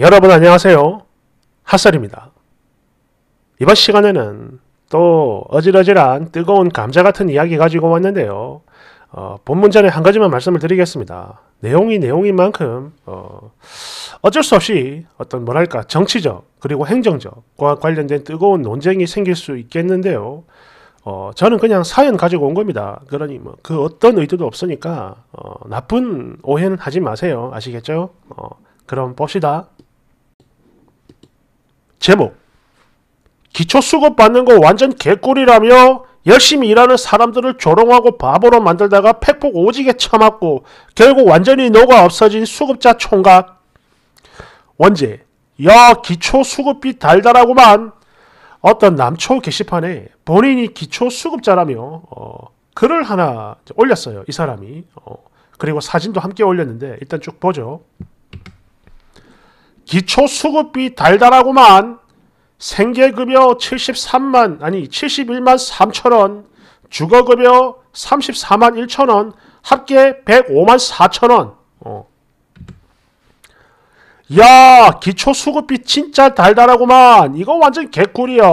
여러분 안녕하세요. 핫설입니다. 이번 시간에는 또 어질어질한 뜨거운 감자 같은 이야기 가지고 왔는데요. 어, 본문 전에 한 가지만 말씀을 드리겠습니다. 내용이 내용인 만큼 어, 어쩔 수 없이 어떤 뭐랄까 정치적 그리고 행정적과 관련된 뜨거운 논쟁이 생길 수 있겠는데요. 어, 저는 그냥 사연 가지고 온 겁니다. 그러니 뭐 그 어떤 의도도 없으니까 어, 나쁜 오해는 하지 마세요. 아시겠죠? 어, 그럼 봅시다. 제목 기초수급 받는 거 완전 개꿀이라며 열심히 일하는 사람들을 조롱하고 바보로 만들다가 팩폭 오지게 참았고 결국 완전히 녹아 없어진 수급자 총각 원제 야 기초수급비 달달하고만 어떤 남초 게시판에 본인이 기초수급자라며 어, 글을 하나 올렸어요 이 사람이 어, 그리고 사진도 함께 올렸는데 일단 쭉 보죠 기초수급비 달달하고만 생계급여 73만 아니 71만 3천 원, 주거급여 34만 1천 원, 합계 105만 4천 원. 어. 야 기초수급비 진짜 달달하구만. 이거 완전 개꿀이야.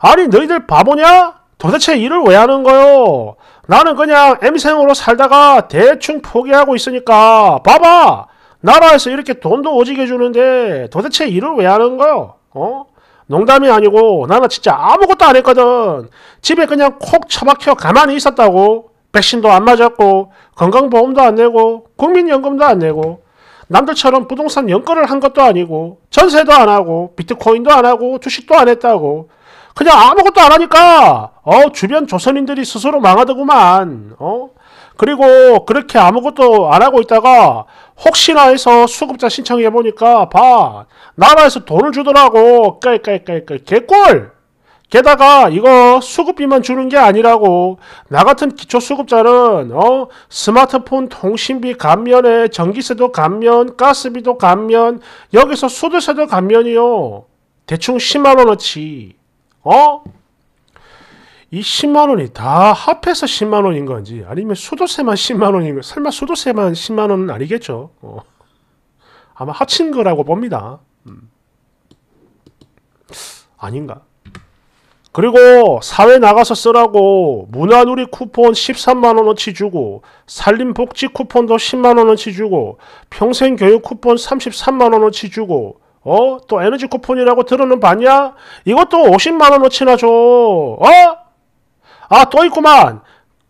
아니 너희들 바보냐? 도대체 일을 왜 하는 거요? 나는 그냥 M생으로 살다가 대충 포기하고 있으니까 봐봐! 나라에서 이렇게 돈도 오지게 주는데 도대체 일을 왜 하는 거요? 어? 농담이 아니고 나는 진짜 아무것도 안 했거든. 집에 그냥 콕 처박혀 가만히 있었다고. 백신도 안 맞았고 건강보험도 안 내고 국민연금도 안 내고 남들처럼 부동산 연거를 한 것도 아니고 전세도 안 하고 비트코인도 안 하고 주식도 안 했다고 그냥 아무것도 안 하니까 어 주변 조선인들이 스스로 망하더구만 어 그리고 그렇게 아무것도 안 하고 있다가 혹시나 해서 수급자 신청해 보니까 봐 나라에서 돈을 주더라고 깔깔깔깔 개꿀 게다가 이거 수급비만 주는 게 아니라고 나 같은 기초 수급자는 어 스마트폰 통신비 감면에 전기세도 감면 가스비도 감면 여기서 수도세도 감면이요 대충 10만원어치 어이 10만원이 다 합해서 10만원인 건지 아니면 수도세만 10만원인 건 설마 수도세만 10만원은 아니겠죠 어. 아마 합친 거라고 봅니다 음. 아닌가 그리고 사회 나가서 쓰라고 문화누리 쿠폰 13만원어치 주고 산림복지 쿠폰도 10만원어치 주고 평생교육 쿠폰 33만원어치 주고 어? 또 에너지 쿠폰이라고 들어는 봤냐? 이것도 50만원어치나 줘 어? 아또 있구만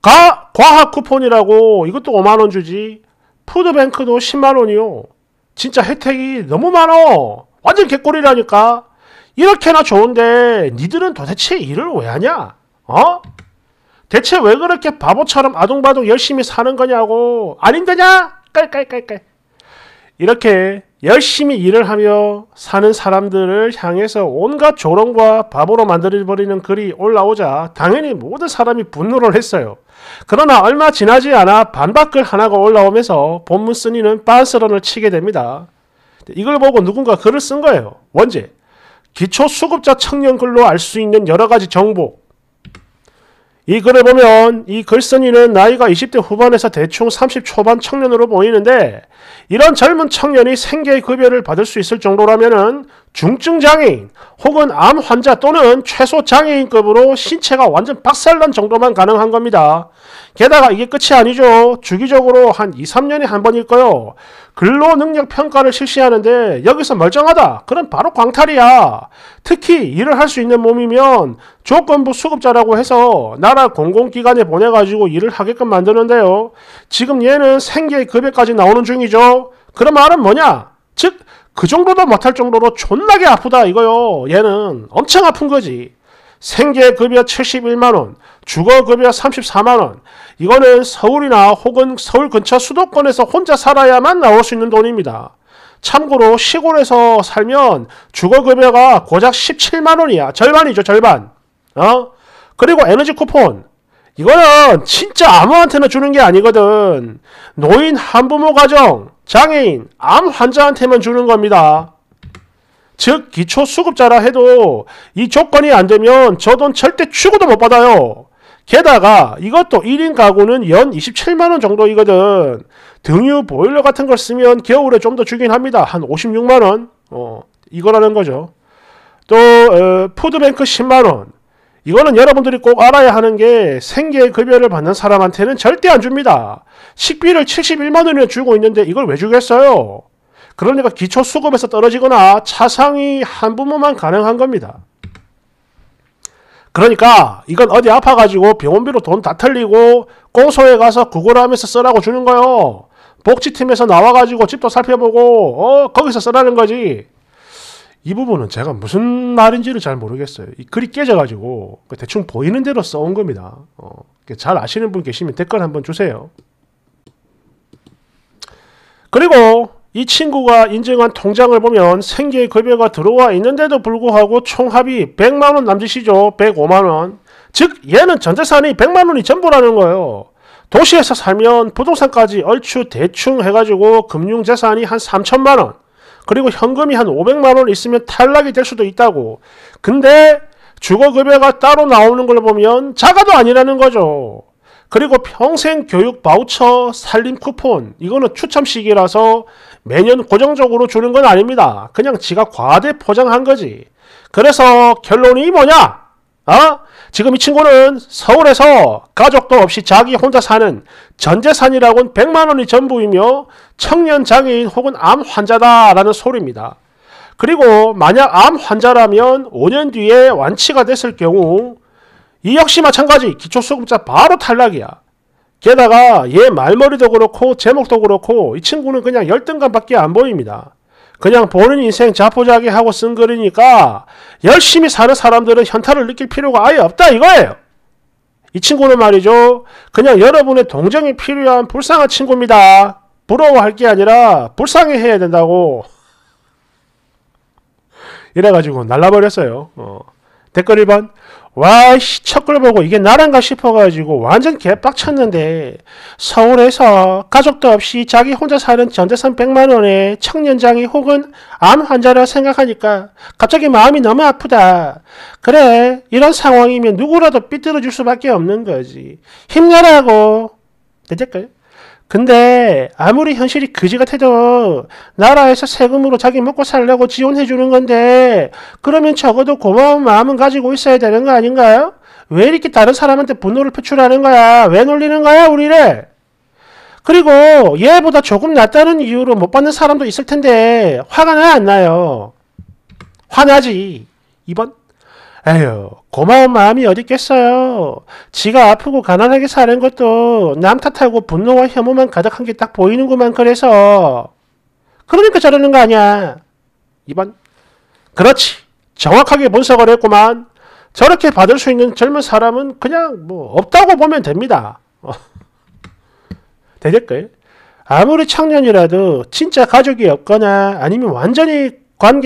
가 과학 쿠폰이라고 이것도 5만원 주지 푸드뱅크도 10만원이요 진짜 혜택이 너무 많어 완전 개꿀이라니까 이렇게나 좋은데 니들은 도대체 일을 왜 하냐 어? 대체 왜 그렇게 바보처럼 아둥바둥 열심히 사는 거냐고 아닌데냐 깔깔깔깔 이렇게 열심히 일을 하며 사는 사람들을 향해서 온갖 조롱과 바보로 만들어버리는 글이 올라오자 당연히 모든 사람이 분노를 했어요. 그러나 얼마 지나지 않아 반박글 하나가 올라오면서 본문 쓴이는 빤스런을 치게 됩니다. 이걸 보고 누군가 글을 쓴 거예요. 원제. 기초 수급자 청년 글로 알 수 있는 여러 가지 정보, 이 글을 보면 이 글쓴이는 나이가 20대 후반에서 대충 30 초반 청년으로 보이는데 이런 젊은 청년이 생계급여를 의 받을 수 있을 정도라면 중증 장애인 혹은 암 환자 또는 최소 장애인급으로 신체가 완전 박살난 정도만 가능한 겁니다. 게다가 이게 끝이 아니죠. 주기적으로 한 2, 3년에 한 번일 거요. 근로능력평가를 실시하는데 여기서 멀쩡하다. 그럼 바로 광탈이야. 특히 일을 할 수 있는 몸이면 조건부 수급자라고 해서 나라 공공기관에 보내가지고 일을 하게끔 만드는데요. 지금 얘는 생계급여까지 나오는 중이죠. 그런 말은 뭐냐? 즉, 그 정도도 못할 정도로 존나게 아프다 이거요. 얘는 엄청 아픈 거지. 생계급여 71만원, 주거급여 34만원, 이거는 서울이나 혹은 서울 근처 수도권에서 혼자 살아야만 나올 수 있는 돈입니다. 참고로 시골에서 살면 주거급여가 고작 17만원이야. 절반이죠, 절반. 어? 그리고 에너지 쿠폰. 이거는 진짜 아무한테나 주는 게 아니거든. 노인, 한부모 가정, 장애인, 암 환자한테만 주는 겁니다. 즉 기초 수급자라 해도 이 조건이 안 되면 저 돈 절대 추구도 못 받아요. 게다가 이것도 1인 가구는 연 27만원 정도이거든. 등유 보일러 같은 걸 쓰면 겨울에 좀 더 주긴 합니다. 한 56만원. 어, 이거라는 거죠. 또 어, 푸드뱅크 10만원. 이거는 여러분들이 꼭 알아야 하는 게 생계급여를 받는 사람한테는 절대 안 줍니다. 식비를 7 1만원에 주고 있는데 이걸 왜 주겠어요? 그러니까 기초 수급에서 떨어지거나 차상위 한 부모만 가능한 겁니다. 그러니까 이건 어디 아파가지고 병원비로 돈 다 털리고 공소에 가서 구걸하면서 쓰라고 주는 거요. 복지팀에서 나와가지고 집도 살펴보고 어 거기서 쓰라는 거지. 이 부분은 제가 무슨 말인지를 잘 모르겠어요. 이 글이 깨져가지고 그 대충 보이는 대로 써온 겁니다. 어, 잘 아시는 분 계시면 댓글 한번 주세요. 그리고 이 친구가 인증한 통장을 보면 생계 급여가 들어와 있는데도 불구하고 총합이 100만원 남짓이죠. 105만원. 즉 얘는 전재산이 100만원이 전부라는 거예요. 도시에서 살면 부동산까지 얼추 대충 해가지고 금융재산이 한 3천만원 그리고 현금이 한 500만원 있으면 탈락이 될 수도 있다고. 근데 주거급여가 따로 나오는 걸 보면 자가도 아니라는 거죠. 그리고 평생 교육 바우처 살림 쿠폰 이거는 추첨식이라서 매년 고정적으로 주는 건 아닙니다. 그냥 지가 과대 포장한 거지. 그래서 결론이 뭐냐? 어? 지금 이 친구는 서울에서 가족도 없이 자기 혼자 사는 전재산이라곤 100만원이 전부이며 청년 장애인 혹은 암 환자다라는 소리입니다. 그리고 만약 암 환자라면 5년 뒤에 완치가 됐을 경우 이 역시 마찬가지 기초수급자 바로 탈락이야. 게다가 얘 말머리도 그렇고 제목도 그렇고 이 친구는 그냥 열등감밖에 안 보입니다. 그냥 보는 인생 자포자기 하고 쓴 글이니까 열심히 사는 사람들은 현타를 느낄 필요가 아예 없다 이거예요. 이 친구는 말이죠. 그냥 여러분의 동정이 필요한 불쌍한 친구입니다. 부러워할 게 아니라 불쌍해 해야 된다고. 이래가지고 날라버렸어요. 어. 댓글 1번 와씨 첫글 보고 이게 나란가 싶어가지고 완전 개빡쳤는데 서울에서 가족도 없이 자기 혼자 사는 전재산 1 0 0만원의 청년장애 혹은 암 환자라 생각하니까 갑자기 마음이 너무 아프다. 그래 이런 상황이면 누구라도 삐뚤어질 수밖에 없는 거지. 힘내라고 내 댓글 근데 아무리 현실이 그지 같아도 나라에서 세금으로 자기 먹고 살려고 지원해 주는 건데 그러면 적어도 고마운 마음은 가지고 있어야 되는 거 아닌가요? 왜 이렇게 다른 사람한테 분노를 표출하는 거야? 왜 놀리는 거야 우리를? 그리고 얘보다 조금 낫다는 이유로 못 받는 사람도 있을 텐데 화가 나안 나요? 화나지. 2번 에휴, 고마운 마음이 어디있겠어요 지가 아프고 가난하게 사는 것도 남 탓하고 분노와 혐오만 가득한 게 딱 보이는구만 그래서. 그러니까 저러는 거 아니야. 2번. 그렇지. 정확하게 분석을 했구만. 저렇게 받을 수 있는 젊은 사람은 그냥 뭐 없다고 보면 됩니다. 대댓글. 어. 아무리 청년이라도 진짜 가족이 없거나 아니면 완전히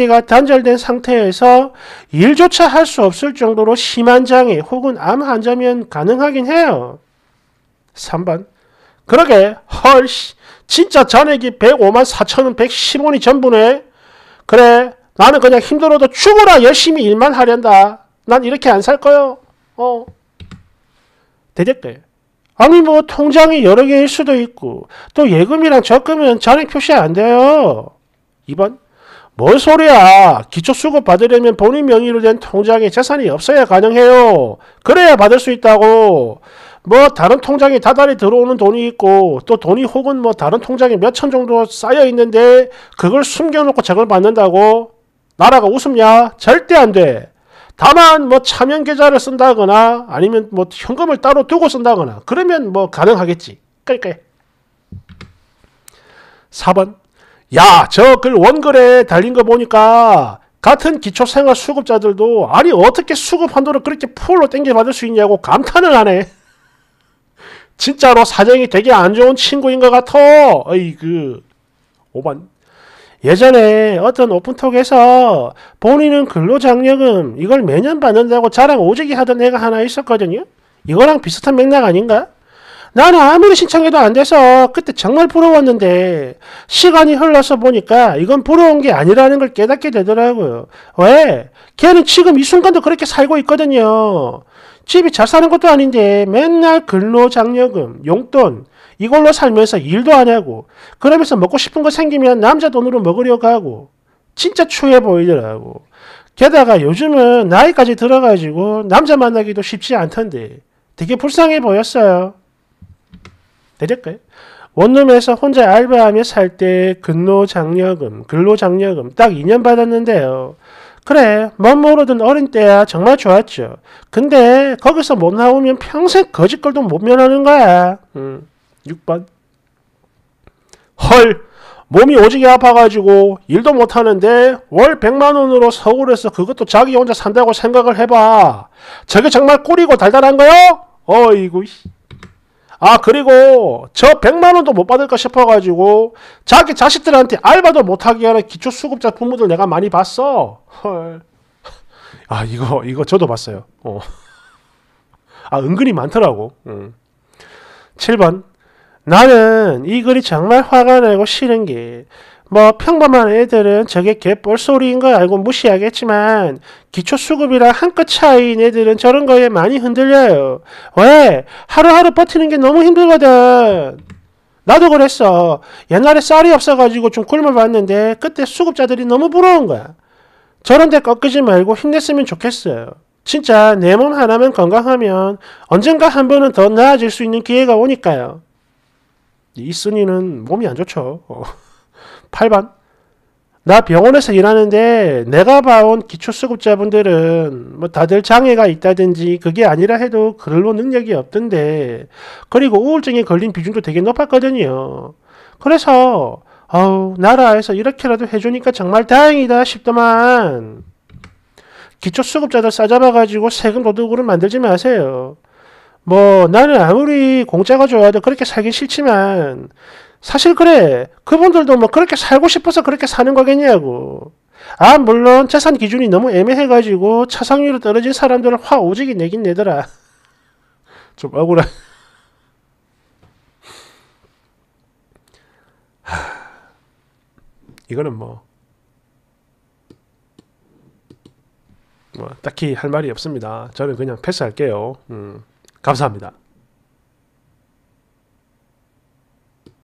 관계가 단절된 상태에서 일조차 할 수 없을 정도로 심한 장애 혹은 암 환자면 가능하긴 해요. 3번. 그러게, 헐, 진짜 잔액이 105만 4,110원이 전부네. 그래, 나는 그냥 힘들어도 죽어라 열심히 일만 하련다. 난 이렇게 안 살 거요. 어. 대댓글. 아니 뭐 통장이 여러 개일 수도 있고 또 예금이랑 적금은 잔액 표시 안 돼요. 2번 뭔 소리야. 기초수급 받으려면 본인 명의로 된 통장에 재산이 없어야 가능해요. 그래야 받을 수 있다고. 뭐 다른 통장에 다달이 들어오는 돈이 있고 또 돈이 혹은 뭐 다른 통장에 몇천 정도 쌓여 있는데 그걸 숨겨놓고 적을 받는다고 나라가 웃음냐? 절대 안 돼. 다만 뭐 차명 계좌를 쓴다거나 아니면 뭐 현금을 따로 두고 쓴다거나 그러면 뭐 가능하겠지. 그러니까 4번 야, 저 글 원글에 달린 거 보니까 같은 기초생활 수급자들도 아니 어떻게 수급 한도를 그렇게 풀로 땡겨받을 수 있냐고 감탄을 하네. 진짜로 사정이 되게 안 좋은 친구인 것 같아. 어이그 오반. 예전에 어떤 오픈톡에서 본인은 근로장려금 이걸 매년 받는다고 자랑 오지게 하던 애가 하나 있었거든요. 이거랑 비슷한 맥락 아닌가? 나는 아무리 신청해도 안 돼서 그때 정말 부러웠는데 시간이 흘러서 보니까 이건 부러운 게 아니라는 걸 깨닫게 되더라고요. 왜? 걔는 지금 이 순간도 그렇게 살고 있거든요. 집이 잘 사는 것도 아닌데 맨날 근로장려금, 용돈 이걸로 살면서 일도 안 하고 그러면서 먹고 싶은 거 생기면 남자 돈으로 먹으려고 하고 진짜 추해 보이더라고. 게다가 요즘은 나이까지 들어가지고 남자 만나기도 쉽지 않던데 되게 불쌍해 보였어요. 이럴까요? 원룸에서 혼자 알바하며 살 때 근로장려금, 근로장려금 딱 2년 받았는데요. 그래, 멋 모르던 어린 때야 정말 좋았죠. 근데 거기서 못 나오면 평생 거짓걸도 못 면하는 거야. 음, 6번. 헐, 몸이 오지게 아파가지고 일도 못하는데 월 100만원으로 서울에서 그것도 자기 혼자 산다고 생각을 해봐. 저게 정말 꿀이고 달달한 거요? 어이구, 씨. 아 그리고 저 100만원도 못 받을까 싶어가지고 자기 자식들한테 알바도 못하게 하는 기초수급자 부모들 내가 많이 봤어 헐아 이거 이거 저도 봤어요 어. 아 은근히 많더라고 음. 7번 나는 이 글이 정말 화가 나고 싫은 게뭐 평범한 애들은 저게 개뻘소리인 걸 알고 무시하겠지만 기초수급이랑 한 끗 차이인 애들은 저런 거에 많이 흔들려요. 왜? 하루하루 버티는 게 너무 힘들거든. 나도 그랬어. 옛날에 쌀이 없어가지고 좀 굶어봤는데 그때 수급자들이 너무 부러운 거야. 저런데 꺾이지 말고 힘냈으면 좋겠어요. 진짜 내 몸 하나만 건강하면 언젠가 한 번은 더 나아질 수 있는 기회가 오니까요. 이순이는 몸이 안 좋죠. 어. 8번. 나 병원에서 일하는데 내가 봐온 기초수급자분들은 뭐 다들 장애가 있다든지 그게 아니라 해도 그로 능력이 없던데 그리고 우울증에 걸린 비중도 되게 높았거든요. 그래서 아우 나라에서 이렇게라도 해주니까 정말 다행이다 싶더만 기초수급자들 싸잡아가지고 세금 도둑으로 만들지 마세요. 뭐 나는 아무리 공짜가 좋아도 그렇게 살기 싫지만 사실 그래. 그분들도 뭐 그렇게 살고 싶어서 그렇게 사는 거겠냐고. 아, 물론 재산 기준이 너무 애매해가지고 차상위로 떨어진 사람들은화 오지게 내긴 내더라. 좀억울해 이거는 뭐, 뭐, 딱히 할 말이 없습니다. 저는 그냥 패스할게요. 음, 감사합니다.